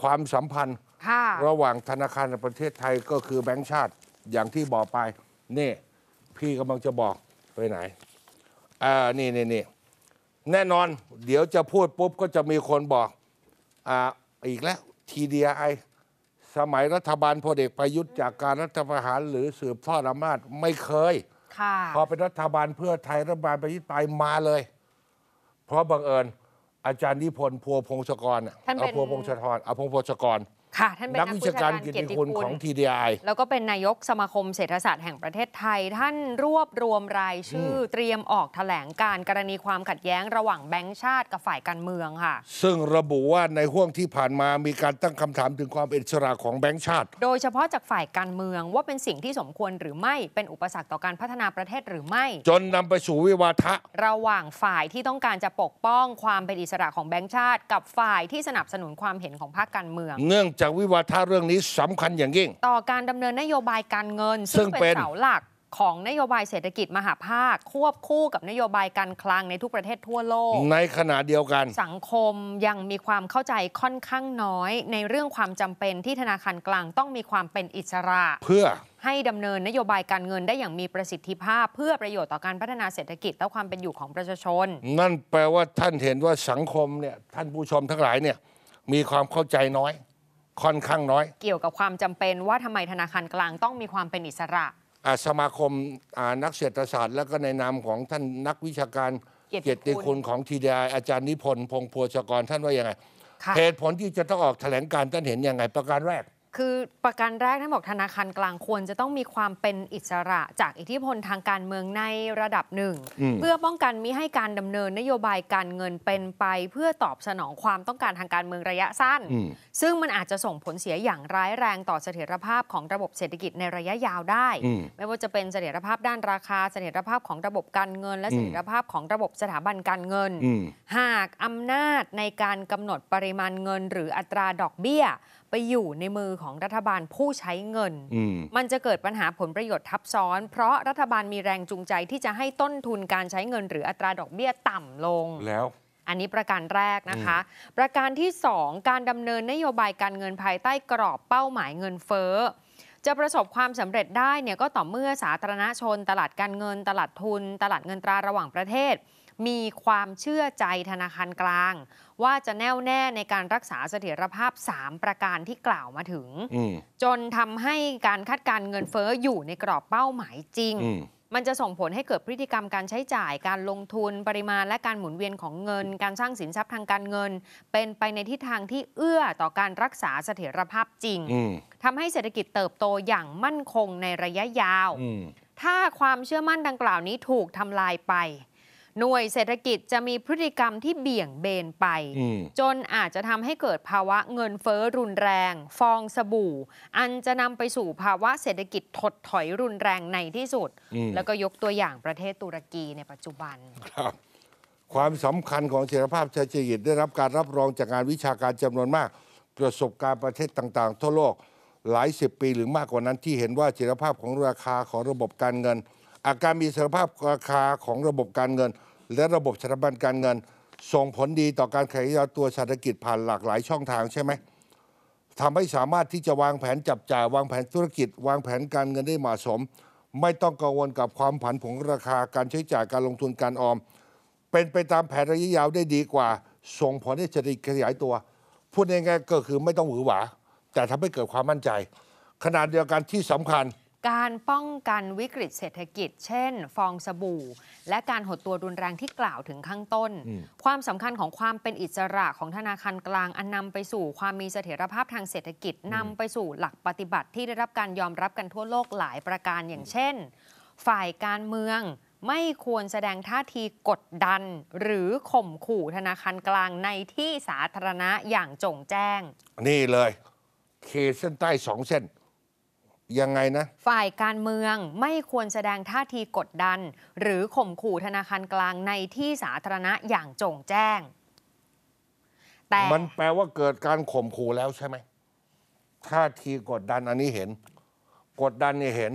ความสัมพันธ์ ระหว่างธนาคารในประเทศไทยก็คือแบงก์ชาติ อย่างที่บอกไป นี่ พี่กำลังจะบอก ไปไหนอ่านี่นี่นี่ แน่นอน เดี๋ยวจะพูดปุ๊บก็จะมีคนบอกอ่าอีกแล้ว TDI สมัยรัฐบาลพลเอกประยุทธ์จากการรัฐประหารหรือสืบทอดอำนาจไม่เคยคพอเป็นรัฐบาลเพื่อไทย รัฐบาลประยุทธ์ไปมาเลย เพราะบังเอิญอาจารย์นิพนธ์พัวพงศกรอ่ะอพัวพงศธรอ่ะพงศกรค่ะท่านเป็นนักวิชาการกิจคุณของ TDI แล้วก็เป็นนายกสมาคมเศรษฐศาสตร์แห่งประเทศไทย ท่านรวบรวมรายชื่อเตรียมออกแถลงการกรณีความขัดแย้ง ระหว่างแบงก์ชาติ กับฝ่ายการเมืองค่ะ ซึ่งระบุว่าในห่วงที่ผ่านมามีการตั้งคำถามถึงความเอิสระของแบงก์ชาติ โดยเฉพาะจากฝ่ายการเมือง ว่าเป็นสิ่งที่สมควรหรือไม่เป็นอุปสรรคต่อการพัฒนาประเทศหรือไม่ จนนำไปสู่วิวาทะ ระหว่างฝ่ายที่ต้องการจะปกป้องความเป็นอิสระของแบงก์ชาติ กับฝ่ายที่สนับสนุนความเห็นของพรรคการเมือง เนื่องจากจวิวาทะเรื่องนี้สำคัญอย่างยิ่ง ต่อการดำเนินนโยบายการเงิน ซึ่งเป็นเสาหลักของนโยบายเศรษฐกิจมหาภาค ควบคู่กับนโยบายการคลังในทุกประเทศทั่วโลกในขณะเดียวกัน สังคมยังมีความเข้าใจค่อนข้างน้อย ในเรื่องความจำเป็นที่ธนาคารกลาง ต้องมีความเป็นอิสระ เพื่อให้ดำเนินนโยบายการเงิน ได้อย่างมีประสิทธิภาพ เพื่อประโยชน์ต่อการพัฒนาเศรษฐกิจและความเป็นอยู่ของประชาชน นั่นแปลว่าท่านเห็นว่าสังคมเนี่ยท่านผู้ชมทั้งหลายเนี่ยมีความเข้าใจน้อยค่อนข้างน้อย เกี่ยวกับความจำเป็นว่าทำไมธนาคารกลางต้องมีความเป็นอิสระ สมาคมนักเศรษฐศาสตร์ แล้วก็ในนามของท่านนักวิชาการ เกียรติคุณของทีดอาจารย์นิพนธ์พงศ์พัวชกรท่านว่ายังไงเหตุผลที่จะต้องออกแถลงการ์ท่านเห็นยังไงประการแรกคือประการแรกท่านบอกธนาคารกลางควรจะต้องมีความเป็นอิสระจากอิทธิพลทางการเมืองในระดับหนึ่ง เพื่อป้องกันมิให้การดำเนินนโยบายการเงินเป็นไป เพื่อตอบสนองความต้องการทางการเมืองระยะสั้น ซึ่งมันอาจจะส่งผลเสียอย่างร้ายแรงต่อเสถียรภาพของระบบเศรษฐกิจในระยะยาวได้ ไม่ว่าจะเป็นเสถียรภาพด้านราคาเสถียรภาพของระบบการเงิน และเสถียรภาพของระบบสถาบันการเงิน หากอำนาจในการกำหนดปริมาณเงิน หรืออัตราดอกเบี้ยไปอยู่ในมือของรัฐบาลผู้ใช้เงิน มันจะเกิดปัญหาผลประโยชน์ทับซ้อน เพราะรัฐบาลมีแรงจูงใจที่จะให้ต้นทุนการใช้เงินหรืออัตราดอกเบี้ยต่ำลง แล้ว อันนี้ประการแรกนะคะ ประการที่ 2 การดำเนินนโยบายการเงินภายใต้กรอบเป้าหมายเงินเฟ้อจะประสบความสำเร็จได้เนี่ยก็ต่อเมื่อสาธารณชน ตลาดการเงิน ตลาดทุน ตลาดเงินตราระหว่างประเทศ มีความเชื่อใจธนาคารกลาง ว่าจะแน่วแน่ในการรักษาเสถียรภาพ 3 ประการที่กล่าวมาถึง จนทำให้การคาดการเงินเฟอ้ออยู่ในกรอบเป้าหมายจริงมันจะส่งผลให้เกิดพฤติกรรมการใช้จ่าย การลงทุนปริมาณและการหมุนเวียนของเงิน การสร้างสินทรัพย์ทางการเงิน เป็นไปในทิศทางที่เอื้อต่อการรักษาเสถียรภาพจริง ทำให้เศรษฐกิจเติบโตอย่างมั่นคงในระยะยาว ถ้าความเชื่อมั่นดังกล่าวนี้ถูกทำลายไปหน่วยเศรษฐกิจจะมีพฤติกรรมที่เบี่ยงเบนไป จนอาจจะทำให้เกิดภาวะเงินเฟ้อรุนแรง ฟองสบู่ อันจะนำไปสู่ภาวะเศรษฐกิจถดถอยรุนแรงในที่สุดแล้วก็ยกตัวอย่างประเทศตุรกีในปัจจุบัน ครับ ความสำคัญของเสถียรภาพเศรษฐกิจได้รับการรับรองจากงานวิชาการจำานวนมากประสบการณ์ประเทศต่างๆ ทั่วโลกหลายสิบปี หรือมากกว่านั้นที่เห็นว่าเสถียรภาพของราคาของระบบการเงินอาการมีเสถียรภาพราคาของระบบการเงิน และระบบสถาบันการเงิน ส่งผลดีต่อการขยายตัวเศรษฐกิจผ่านหลากหลายช่องทางใช่ไหมทำให้สามารถที่จะวางแผนจับจ่ายวางแผนธุรกิจ วางแผนการเงินได้เหมาะสม ไม่ต้องกังวลกับความผันผวนราคาการใช้จ่ายการลงทุนการออมเป็นไปตามแผนระยะยาวได้ดีกว่า ส่งผลให้เศรษฐกิจขยายตัวพูดง่ายๆก็คือไม่ต้องหวือหวาแต่ทำให้เกิดความมั่นใจขณะเดียวกันที่สำคัญการป้องกันวิกฤตเศรษฐกิจ เช่น ฟองสบู่ และการหดตัวรุนแรงที่กล่าวถึงข้างต้น ความสำคัญของความเป็นอิสระของธนาคารกลาง อันนำไปสู่ความมีเสถียรภาพทางเศรษฐกิจนำไปสู่หลักปฏิบัติ ที่ได้รับการยอมรับกันทั่วโลกหลายประการอย่างเช่น ฝ่ายการเมืองไม่ควรแสดงท่าทีกดดันหรือข่มขู่ธนาคารกลางในที่สาธารณะอย่างจงแจ้ง นี่เลย เคเส้นใต้สองเส้นยังไงนะฝ่ายการเมืองไม่ควรแสดงท่าทีกดดัน หรือข่มขู่ธนาคารกลางในที่สาธารณะอย่างจงแจ้ง แต่มันแปลว่าเกิดการข่มขู่แล้วใช่ไหม ท่าทีกดดันอันนี้เห็น กดดันนี่เห็น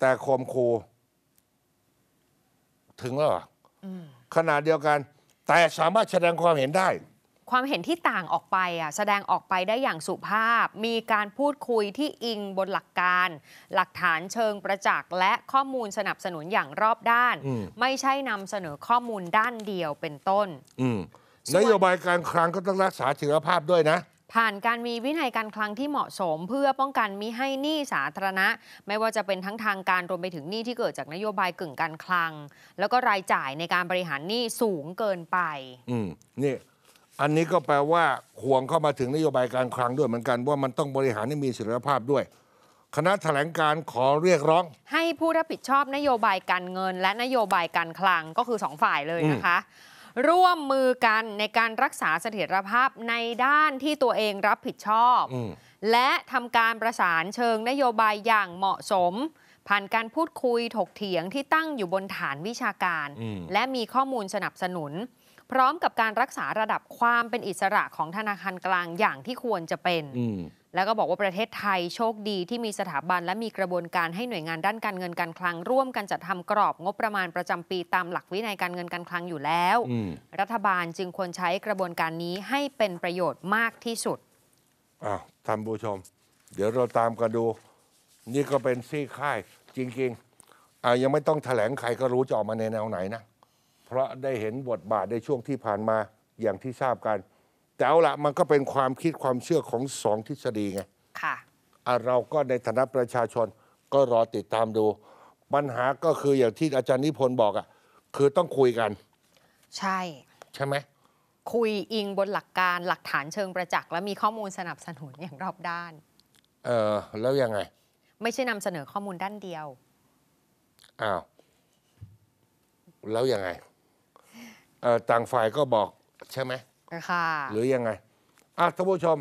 แต่ข่มขู่ถึงแล้วขนาดเดียวกัน แต่สามารถแสดงความเห็นได้ความเห็นที่ต่างออกไปอ่ะแสดงออกไปได้อย่างสุภาพ มีการพูดคุยที่อิงบนหลักการ หลักฐานเชิงประจักษ์และข้อมูลสนับสนุนอย่างรอบด้าน ไม่ใช่นำเสนอข้อมูลด้านเดียวเป็นต้นนโยบายการคลังก็ต้องรักษาเสถียรภาพด้วยนะ ผ่านการมีวินัยการคลังที่เหมาะสม เพื่อป้องกันมิให้หนี้สาธารณะ ไม่ว่าจะเป็นทั้งทางการรวมไปถึงหนี้ที่เกิดจากนโยบายกึ่งการคลัง แล้วก็รายจ่ายในการบริหารหนี้สูงเกินไปอืมนี่อันนี้ก็แปลว่า ห่วงเข้ามาถึงนโยบายการคลังด้วยเหมือนกันว่ามันต้องบริหารให้มีเสถียรภาพด้วย คณะแถลงการขอเรียกร้อง ให้ผู้รับผิดชอบนโยบายการเงิน และนโยบายการคลังก็คือสองฝ่ายเลยนะคะ ร่วมมือกันในการรักษาเสถียรภาพในด้านที่ตัวเองรับผิดชอบ และทำการประสานเชิงนโยบายอย่างเหมาะสมผ่านการพูดคุยถกเถียงที่ตั้งอยู่บนฐานวิชาการ และมีข้อมูลสนับสนุน พร้อมกับการรักษาระดับความเป็นอิสระของธนาคารกลางอย่างที่ควรจะเป็น แล้วก็บอกว่าประเทศไทยโชคดีที่มีสถาบันและมีกระบวนการให้หน่วยงานด้านการเงินการคลัง ร่วมกันจัดทำกรอบงบประมาณประจำปีตามหลักวินัยการเงินการคลังอยู่แล้วรัฐบาลจึงควรใช้กระบวนการนี้ให้เป็นประโยชน์มากที่สุดอ้าวท่านผู้ชม เดี๋ยวเราตามกันดู นี่ก็เป็นซี่ค่ายจริงๆ ยังไม่ต้องแถลงใครก็รู้จะออกมาในแนวไหนนะ เพราะได้เห็นบทบาทในช่วงที่ผ่านมาอย่างที่ทราบกัน แต่เอาละมันก็เป็นความคิดความเชื่อของสองทฤษฎีไง ค่ะะเราก็ในฐานะประชาชนก็รอติดตามดู ปัญหาก็คืออย่างที่อาจารย์นิพนธ์บอกอ่ะคือต้องคุยกัน ใช่ ใช่ไหม คุยอิงบนหลักการหลักฐานเชิงประจักษ์และมีข้อมูลสนับสนุนอย่างรอบด้าน เออแล้วยังไงไม่ใช่นำเสนอข้อมูลด้านเดียว อ้าว แล้วยังไง ต่างฝ่ายก็บอก ใช่ไหม ค่ะ หรือยังไง อ่ะท่านผู้ชม